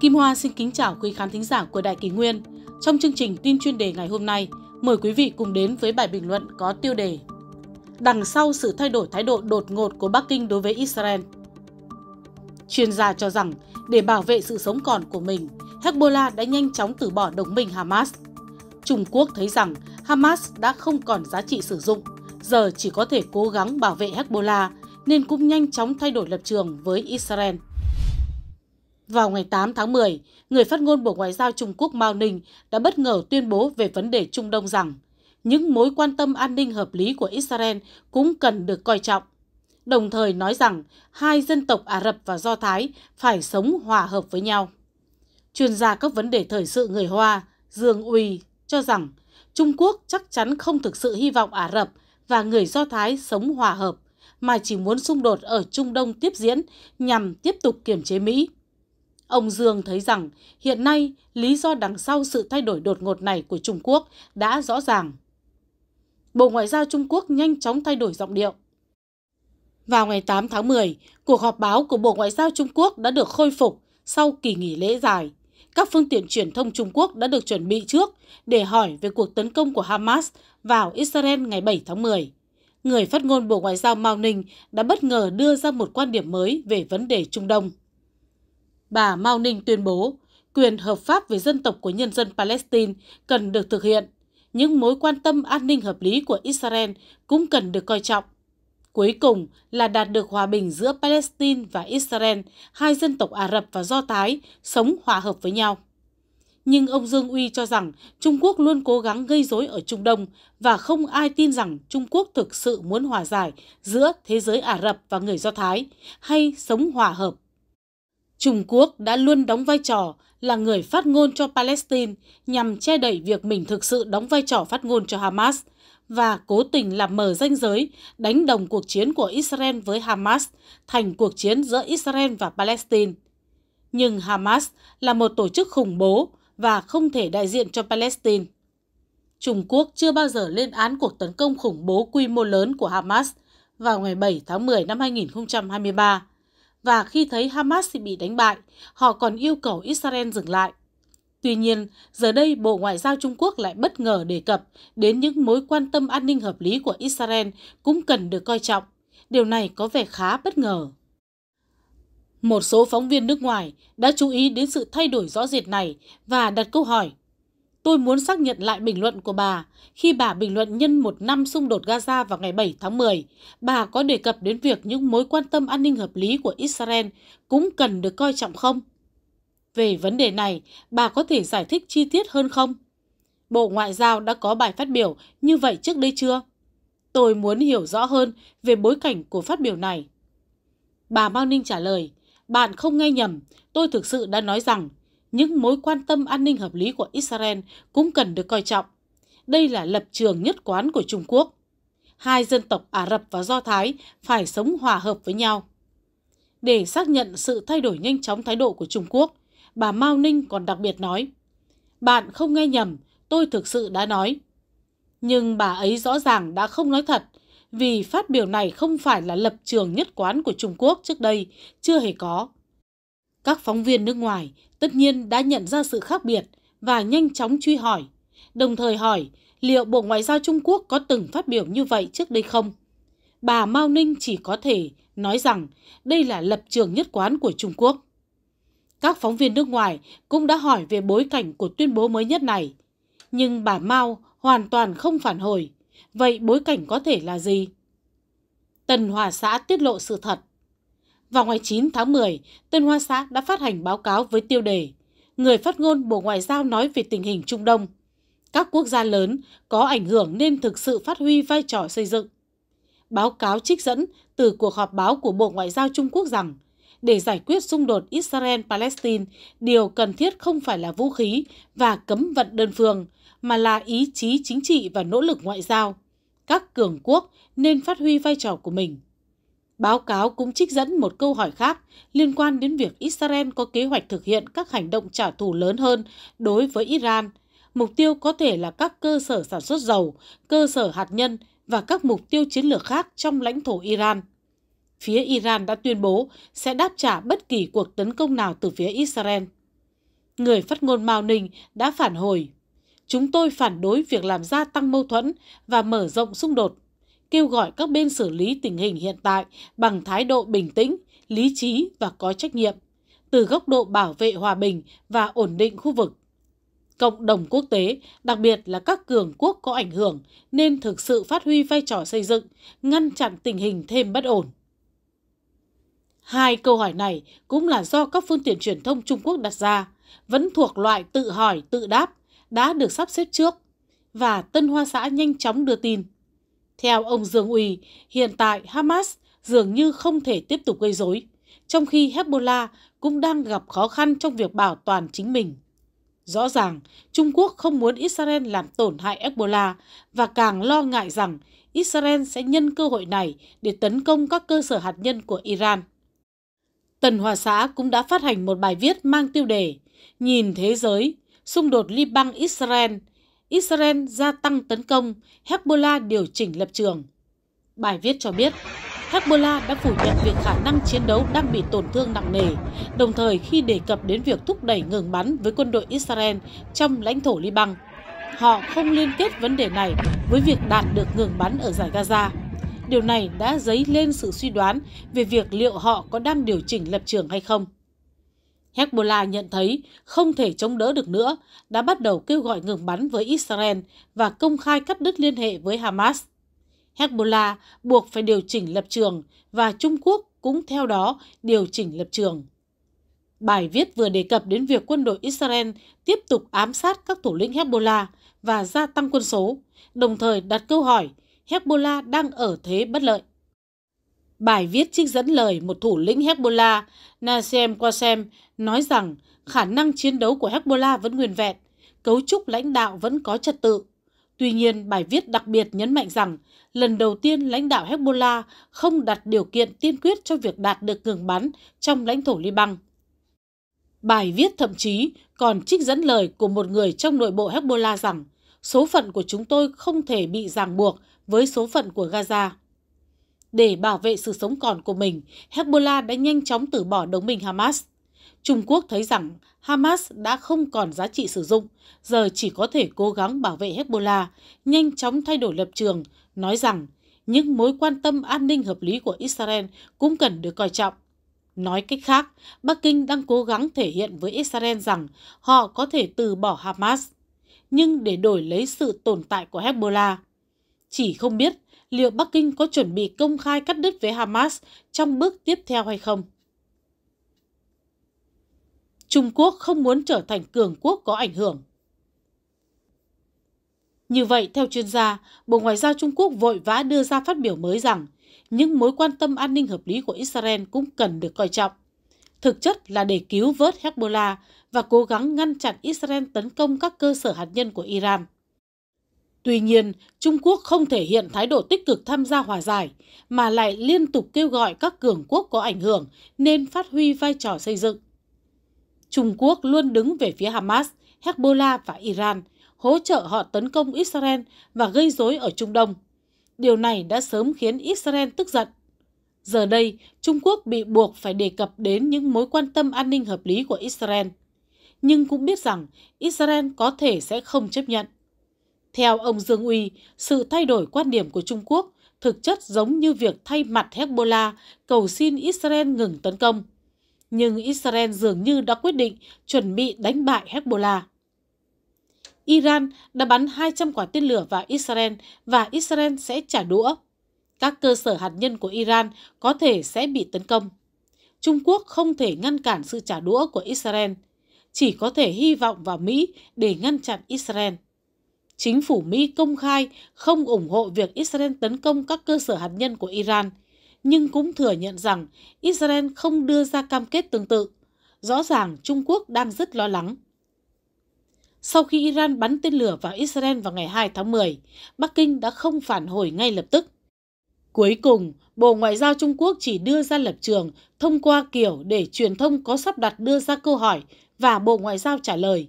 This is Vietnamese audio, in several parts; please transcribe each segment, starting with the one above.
Kim Hoa xin kính chào quý khán thính giả của Đại Kỳ Nguyên. Trong chương trình tin chuyên đề ngày hôm nay, mời quý vị cùng đến với bài bình luận có tiêu đề Đằng sau sự thay đổi thái độ đột ngột của Bắc Kinh đối với Israel. Chuyên gia cho rằng, để bảo vệ sự sống còn của mình, Hezbollah đã nhanh chóng từ bỏ đồng minh Hamas. Trung Quốc thấy rằng Hamas đã không còn giá trị sử dụng, giờ chỉ có thể cố gắng bảo vệ Hezbollah nên cũng nhanh chóng thay đổi lập trường với Israel. Vào ngày 8 tháng 10, người phát ngôn Bộ Ngoại giao Trung Quốc Mao Ninh đã bất ngờ tuyên bố về vấn đề Trung Đông rằng những mối quan tâm an ninh hợp lý của Israel cũng cần được coi trọng, đồng thời nói rằng hai dân tộc Ả Rập và Do Thái phải sống hòa hợp với nhau. Chuyên gia các vấn đề thời sự người Hoa, Dương Uy, cho rằng Trung Quốc chắc chắn không thực sự hy vọng Ả Rập và người Do Thái sống hòa hợp, mà chỉ muốn xung đột ở Trung Đông tiếp diễn nhằm tiếp tục kiểm chế Mỹ. Ông Dương thấy rằng hiện nay lý do đằng sau sự thay đổi đột ngột này của Trung Quốc đã rõ ràng. Bộ Ngoại giao Trung Quốc nhanh chóng thay đổi giọng điệu. Vào ngày 8 tháng 10, cuộc họp báo của Bộ Ngoại giao Trung Quốc đã được khôi phục sau kỳ nghỉ lễ dài. Các phương tiện truyền thông Trung Quốc đã được chuẩn bị trước để hỏi về cuộc tấn công của Hamas vào Israel ngày 7 tháng 10. Người phát ngôn Bộ Ngoại giao Mao Ninh đã bất ngờ đưa ra một quan điểm mới về vấn đề Trung Đông bà Mao Ninh tuyên bố quyền hợp pháp về dân tộc của nhân dân Palestine cần được thực hiện. Những mối quan tâm an ninh hợp lý của Israel cũng cần được coi trọng. Cuối cùng là đạt được hòa bình giữa Palestine và Israel, hai dân tộc Ả Rập và Do Thái sống hòa hợp với nhau. Nhưng ông Dương Uy cho rằng Trung Quốc luôn cố gắng gây rối ở Trung Đông và không ai tin rằng Trung Quốc thực sự muốn hòa giải giữa thế giới Ả Rập và người Do Thái hay sống hòa hợp Trung Quốc đã luôn đóng vai trò là người phát ngôn cho Palestine nhằm che đẩy việc mình thực sự đóng vai trò phát ngôn cho Hamas và cố tình làm mờ ranh giới, đánh đồng cuộc chiến của Israel với Hamas thành cuộc chiến giữa Israel và Palestine. Nhưng Hamas là một tổ chức khủng bố và không thể đại diện cho Palestine. Trung Quốc chưa bao giờ lên án cuộc tấn công khủng bố quy mô lớn của Hamas vào ngày 7 tháng 10 năm 2023 và khi thấy Hamas bị đánh bại, họ còn yêu cầu Israel dừng lại. Tuy nhiên, giờ đây Bộ Ngoại giao Trung Quốc lại bất ngờ đề cập đến những mối quan tâm an ninh hợp lý của Israel cũng cần được coi trọng. Điều này có vẻ khá bất ngờ. Một số phóng viên nước ngoài đã chú ý đến sự thay đổi rõ rệt này và đặt câu hỏi Tôi muốn xác nhận lại bình luận của bà. Khi bà bình luận nhân một năm xung đột Gaza vào ngày 7 tháng 10, bà có đề cập đến việc những mối quan tâm an ninh hợp lý của Israel cũng cần được coi trọng không? Về vấn đề này, bà có thể giải thích chi tiết hơn không? Bộ Ngoại giao đã có bài phát biểu như vậy trước đây chưa? Tôi muốn hiểu rõ hơn về bối cảnh của phát biểu này. Bà Mao Ninh trả lời, bạn không nghe nhầm, tôi thực sự đã nói rằng những mối quan tâm an ninh hợp lý của Israel cũng cần được coi trọng. Đây là lập trường nhất quán của Trung Quốc. Hai dân tộc Ả Rập và Do Thái phải sống hòa hợp với nhau. Để xác nhận sự thay đổi nhanh chóng thái độ của Trung Quốc, bà Mao Ninh còn đặc biệt nói, Bạn không nghe nhầm, tôi thực sự đã nói. Nhưng bà ấy rõ ràng đã không nói thật, vì phát biểu này không phải là lập trường nhất quán của Trung Quốc trước đây, chưa hề có. Các phóng viên nước ngoài tất nhiên đã nhận ra sự khác biệt và nhanh chóng truy hỏi, đồng thời hỏi liệu Bộ Ngoại giao Trung Quốc có từng phát biểu như vậy trước đây không? Bà Mao Ninh chỉ có thể nói rằng đây là lập trường nhất quán của Trung Quốc. Các phóng viên nước ngoài cũng đã hỏi về bối cảnh của tuyên bố mới nhất này, nhưng bà Mao hoàn toàn không phản hồi. Vậy bối cảnh có thể là gì? Tần Hòa Xã tiết lộ sự thật. Vào ngày 9 tháng 10, Tân Hoa Xã đã phát hành báo cáo với tiêu đề Người phát ngôn Bộ Ngoại giao nói về tình hình Trung Đông. Các quốc gia lớn có ảnh hưởng nên thực sự phát huy vai trò xây dựng. Báo cáo trích dẫn từ cuộc họp báo của Bộ Ngoại giao Trung Quốc rằng để giải quyết xung đột Israel-Palestine, điều cần thiết không phải là vũ khí và cấm vận đơn phương, mà là ý chí chính trị và nỗ lực ngoại giao. Các cường quốc nên phát huy vai trò của mình. Báo cáo cũng trích dẫn một câu hỏi khác liên quan đến việc Israel có kế hoạch thực hiện các hành động trả thù lớn hơn đối với Iran. Mục tiêu có thể là các cơ sở sản xuất dầu, cơ sở hạt nhân và các mục tiêu chiến lược khác trong lãnh thổ Iran. Phía Iran đã tuyên bố sẽ đáp trả bất kỳ cuộc tấn công nào từ phía Israel. Người phát ngôn Mao Ninh đã phản hồi, chúng tôi phản đối việc làm gia tăng mâu thuẫn và mở rộng xung đột kêu gọi các bên xử lý tình hình hiện tại bằng thái độ bình tĩnh, lý trí và có trách nhiệm, từ góc độ bảo vệ hòa bình và ổn định khu vực. Cộng đồng quốc tế, đặc biệt là các cường quốc có ảnh hưởng, nên thực sự phát huy vai trò xây dựng, ngăn chặn tình hình thêm bất ổn. Hai câu hỏi này cũng là do các phương tiện truyền thông Trung Quốc đặt ra, vẫn thuộc loại tự hỏi, tự đáp, đã được sắp xếp trước, và Tân Hoa Xã nhanh chóng đưa tin. Theo ông Dương Uy, hiện tại Hamas dường như không thể tiếp tục gây rối, trong khi Hezbollah cũng đang gặp khó khăn trong việc bảo toàn chính mình. Rõ ràng, Trung Quốc không muốn Israel làm tổn hại Hezbollah và càng lo ngại rằng Israel sẽ nhân cơ hội này để tấn công các cơ sở hạt nhân của Iran. Tần Hòa Xã cũng đã phát hành một bài viết mang tiêu đề Nhìn thế giới, xung đột Liban-Israel – Israel gia tăng tấn công, Hezbollah điều chỉnh lập trường. Bài viết cho biết, Hezbollah đã phủ nhận việc khả năng chiến đấu đang bị tổn thương nặng nề, đồng thời khi đề cập đến việc thúc đẩy ngừng bắn với quân đội Israel trong lãnh thổ Liban. Họ không liên kết vấn đề này với việc đạt được ngừng bắn ở giải Gaza. Điều này đã dấy lên sự suy đoán về việc liệu họ có đang điều chỉnh lập trường hay không. Hezbollah nhận thấy không thể chống đỡ được nữa, đã bắt đầu kêu gọi ngừng bắn với Israel và công khai cắt đứt liên hệ với Hamas. Hezbollah buộc phải điều chỉnh lập trường và Trung Quốc cũng theo đó điều chỉnh lập trường. Bài viết vừa đề cập đến việc quân đội Israel tiếp tục ám sát các thủ lĩnh Hezbollah và gia tăng quân số, đồng thời đặt câu hỏi Hezbollah đang ở thế bất lợi. Bài viết trích dẫn lời một thủ lĩnh Hezbollah, Nasem Qasem, nói rằng khả năng chiến đấu của Hezbollah vẫn nguyên vẹn, cấu trúc lãnh đạo vẫn có trật tự. Tuy nhiên, bài viết đặc biệt nhấn mạnh rằng lần đầu tiên lãnh đạo Hezbollah không đặt điều kiện tiên quyết cho việc đạt được ngừng bắn trong lãnh thổ Liban. Bài viết thậm chí còn trích dẫn lời của một người trong nội bộ Hezbollah rằng số phận của chúng tôi không thể bị ràng buộc với số phận của Gaza. Để bảo vệ sự sống còn của mình, Hezbollah đã nhanh chóng từ bỏ đồng minh Hamas. Trung Quốc thấy rằng Hamas đã không còn giá trị sử dụng, giờ chỉ có thể cố gắng bảo vệ Hezbollah, nhanh chóng thay đổi lập trường, nói rằng những mối quan tâm an ninh hợp lý của Israel cũng cần được coi trọng. Nói cách khác, Bắc Kinh đang cố gắng thể hiện với Israel rằng họ có thể từ bỏ Hamas, nhưng để đổi lấy sự tồn tại của Hezbollah, chỉ không biết liệu Bắc Kinh có chuẩn bị công khai cắt đứt với Hamas trong bước tiếp theo hay không. Trung Quốc không muốn trở thành cường quốc có ảnh hưởng. Như vậy, theo chuyên gia, Bộ Ngoại giao Trung Quốc vội vã đưa ra phát biểu mới rằng những mối quan tâm an ninh hợp lý của Israel cũng cần được coi trọng. Thực chất là để cứu vớt Hezbollah và cố gắng ngăn chặn Israel tấn công các cơ sở hạt nhân của Iran. Tuy nhiên, Trung Quốc không thể hiện thái độ tích cực tham gia hòa giải, mà lại liên tục kêu gọi các cường quốc có ảnh hưởng nên phát huy vai trò xây dựng. Trung Quốc luôn đứng về phía Hamas, Hezbollah và Iran, hỗ trợ họ tấn công Israel và gây rối ở Trung Đông. Điều này đã sớm khiến Israel tức giận. Giờ đây, Trung Quốc bị buộc phải đề cập đến những mối quan tâm an ninh hợp lý của Israel. Nhưng cũng biết rằng Israel có thể sẽ không chấp nhận. Theo ông Dương Uy, sự thay đổi quan điểm của Trung Quốc thực chất giống như việc thay mặt Hezbollah cầu xin Israel ngừng tấn công. Nhưng Israel dường như đã quyết định chuẩn bị đánh bại Hezbollah. Iran đã bắn 200 quả tên lửa vào Israel và Israel sẽ trả đũa. Các cơ sở hạt nhân của Iran có thể sẽ bị tấn công. Trung Quốc không thể ngăn cản sự trả đũa của Israel, chỉ có thể hy vọng vào Mỹ để ngăn chặn Israel chính phủ Mỹ công khai không ủng hộ việc Israel tấn công các cơ sở hạt nhân của Iran, nhưng cũng thừa nhận rằng Israel không đưa ra cam kết tương tự. Rõ ràng Trung Quốc đang rất lo lắng. Sau khi Iran bắn tên lửa vào Israel vào ngày 2 tháng 10, Bắc Kinh đã không phản hồi ngay lập tức. Cuối cùng, Bộ Ngoại giao Trung Quốc chỉ đưa ra lập trường thông qua kiểu để truyền thông có sắp đặt đưa ra câu hỏi và Bộ Ngoại giao trả lời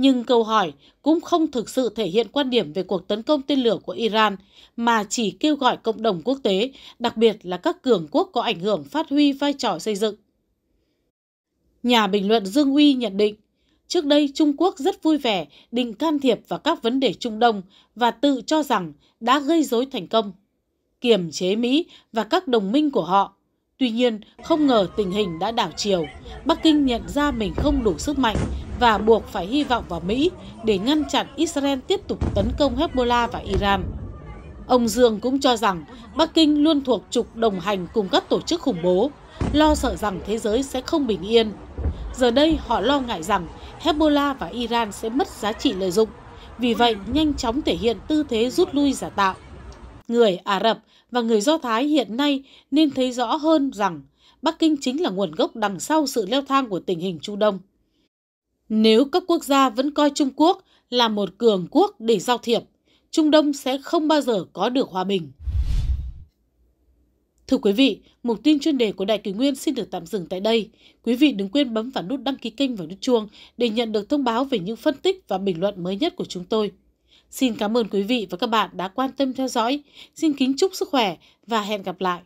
nhưng câu hỏi cũng không thực sự thể hiện quan điểm về cuộc tấn công tên lửa của Iran mà chỉ kêu gọi cộng đồng quốc tế, đặc biệt là các cường quốc có ảnh hưởng phát huy vai trò xây dựng. Nhà bình luận Dương Uy nhận định, trước đây Trung Quốc rất vui vẻ định can thiệp vào các vấn đề Trung Đông và tự cho rằng đã gây rối thành công, kiềm chế Mỹ và các đồng minh của họ Tuy nhiên, không ngờ tình hình đã đảo chiều. Bắc Kinh nhận ra mình không đủ sức mạnh và buộc phải hy vọng vào Mỹ để ngăn chặn Israel tiếp tục tấn công Hezbollah và Iran. Ông Dương cũng cho rằng Bắc Kinh luôn thuộc trục đồng hành cùng các tổ chức khủng bố, lo sợ rằng thế giới sẽ không bình yên. Giờ đây họ lo ngại rằng Hezbollah và Iran sẽ mất giá trị lợi dụng, vì vậy nhanh chóng thể hiện tư thế rút lui giả tạo người Ả Rập và người Do Thái hiện nay nên thấy rõ hơn rằng Bắc Kinh chính là nguồn gốc đằng sau sự leo thang của tình hình Trung Đông. Nếu các quốc gia vẫn coi Trung Quốc là một cường quốc để giao thiệp, Trung Đông sẽ không bao giờ có được hòa bình. Thưa quý vị, mục tin chuyên đề của Đại Kỳ Nguyên xin được tạm dừng tại đây. Quý vị đừng quên bấm vào nút đăng ký kênh và nút chuông để nhận được thông báo về những phân tích và bình luận mới nhất của chúng tôi. Xin cảm ơn quý vị và các bạn đã quan tâm theo dõi. Xin kính chúc sức khỏe và hẹn gặp lại.